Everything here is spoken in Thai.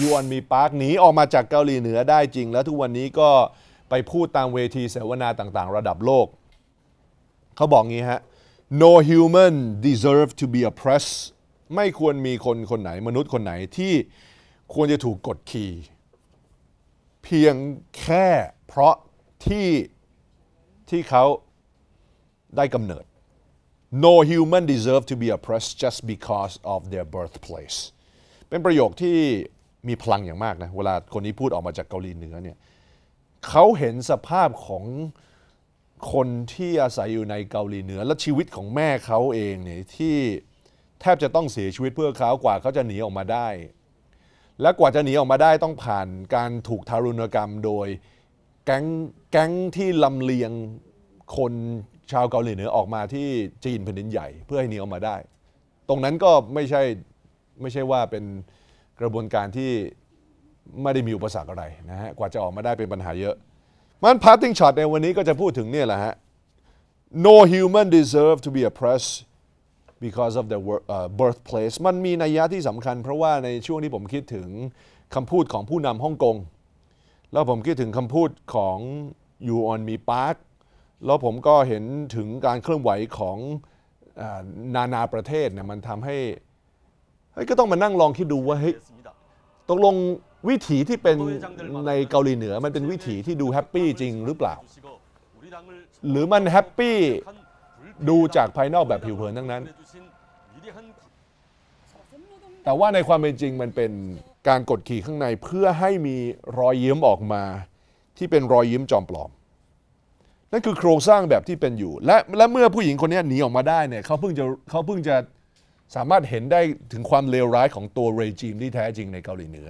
ยูอนมีปาร์คหนีออกมาจากเกาหลีเหนือได้จริง แล้วทุกวันนี้ก็ไปพูดตามเวทีเสวนาต่าง ๆ ระดับโลก เขาบอกงี้ฮะ no human deserve to be oppressed ไม่ควรมีคนคนไหน มนุษย์คนไหนที่ควรจะถูกกดขี่เพียงแค่เพราะที่ที่เขาได้กำเนิด no human deserve to be oppressed just because of their birthplace เป็นประโยคที่มีพลังอย่างมากนะเวลาคนนี้พูดออกมาจากเกาหลีเหนือเนี่ยเขาเห็นสภาพของคนที่อาศัยอยู่ในเกาหลีเหนือและชีวิตของแม่เขาเองเนี่ยที่แทบจะต้องเสียชีวิตเพื่อเขากว่าเขาจะหนีออกมาได้ และกว่าจะหนีออกมาได้ต้องผ่านการถูกทารุณกรรมโดยแก๊งแก๊งที่ลำเลียงคนชาวเกาหลีเหนือออกมาที่จีนแผ่นดินใหญ่เพื่อให้หนีออกมาได้ ตรงนั้นก็ไม่ใช่ไม่ใช่ว่าเป็นกระบวนการที่ไม่ได้มีอุปสรรคอะไรนะฮะ กว่าจะออกมาได้เป็นปัญหาเยอะ มันพาร์ติ้งช็อตในวันนี้ก็จะพูดถึงเนี่ยแหละฮะ no human deserve to be oppressed because of their birthplace มันมีนัยยะที่สำคัญ เพราะว่าในช่วงที่ผมคิดถึงคำพูดของผู้นำฮ่องกงแล้วผมคิดถึงคำพูดของยูออนมีปาร์คแล้วผมก็เห็นถึงการเคลื่อนไหวของนานาประเทศเนี่ยมันทำให้ก็ต้องมานั่งลองคิดดูว่าเฮ้ยตกลงวิถีที่เป็นในเกาหลีเหนือมันเป็นวิถีที่ดูแฮปปี้จริง หรือเปล่าหรือมันแฮปปี้ดูจากภายนอกแบบผิวเผินทั้งนั้น แต่ว่าในความเป็นจริงมันเป็นการกดขี่ข้างในเพื่อให้มีรอยยิ้มออกมา ที่เป็นรอยยิ้มจอมปลอม นั่นคือโครงสร้างแบบที่เป็นอยู่ และและเมื่อผู้หญิงคนนี้หนีออกมาได้เนี่ยเขาเพิ่งจะเขาเพิ่งจะสามารถเห็นได้ถึงความเลวร้ายของตัวเรจิมที่แท้จริงในเกาหลีเหนือ